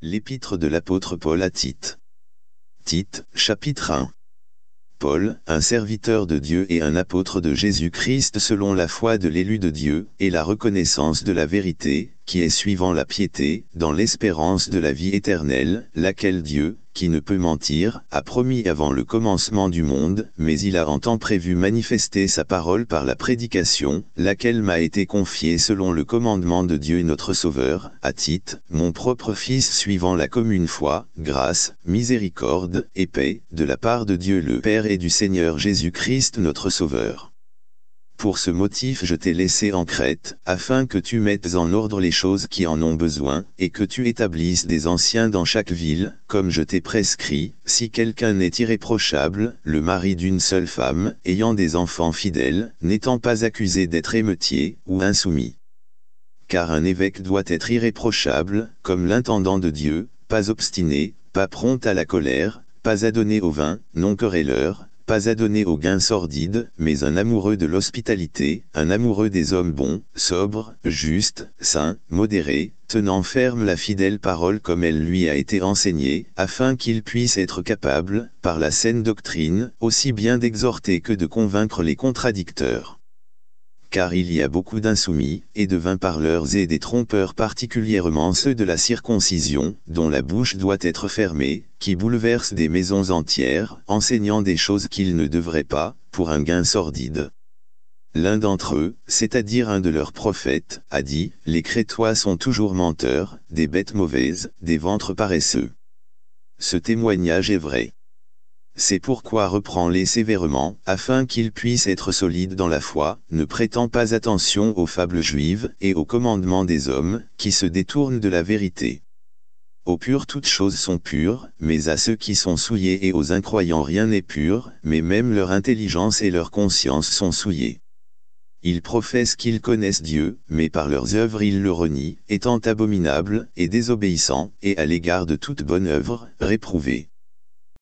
L'épître de l'apôtre Paul à Tite. Tite, chapitre 1. Paul, un serviteur de Dieu et un apôtre de Jésus-Christ selon la foi de l'élu de Dieu et la reconnaissance de la vérité, qui est suivant la piété, dans l'espérance de la vie éternelle, laquelle Dieu, qui ne peut mentir, a promis avant le commencement du monde, mais il a en temps prévu manifester sa parole par la prédication, laquelle m'a été confiée selon le commandement de Dieu notre Sauveur, à titre, mon propre Fils suivant la commune foi, grâce, miséricorde, et paix, de la part de Dieu le Père et du Seigneur Jésus-Christ notre Sauveur. Pour ce motif je t'ai laissé en Crète, afin que tu mettes en ordre les choses qui en ont besoin, et que tu établisses des anciens dans chaque ville, comme je t'ai prescrit, si quelqu'un est irréprochable, le mari d'une seule femme, ayant des enfants fidèles, n'étant pas accusé d'être émeutier, ou insoumis. Car un évêque doit être irréprochable, comme l'intendant de Dieu, pas obstiné, pas prompt à la colère, pas adonné au vin, non querelleur, pas adonné au gains sordides, mais un amoureux de l'hospitalité, un amoureux des hommes bons, sobres, justes, sains, modérés, tenant ferme la fidèle parole comme elle lui a été enseignée, afin qu'il puisse être capable, par la saine doctrine, aussi bien d'exhorter que de convaincre les contradicteurs car il y a beaucoup d'insoumis, et de vains parleurs et des trompeurs particulièrement ceux de la circoncision, dont la bouche doit être fermée, qui bouleversent des maisons entières, enseignant des choses qu'ils ne devraient pas, pour un gain sordide. L'un d'entre eux, c'est-à-dire un de leurs prophètes, a dit, Les Crétois sont toujours menteurs, des bêtes mauvaises, des ventres paresseux. Ce témoignage est vrai. C'est pourquoi reprends-les sévèrement, afin qu'ils puissent être solides dans la foi, ne prêtant pas attention aux fables juives et aux commandements des hommes, qui se détournent de la vérité. Aux purs toutes choses sont pures, mais à ceux qui sont souillés et aux incroyants rien n'est pur, mais même leur intelligence et leur conscience sont souillées. Ils professent qu'ils connaissent Dieu, mais par leurs œuvres ils le renient, étant abominables et désobéissants, et à l'égard de toute bonne œuvre, réprouvés.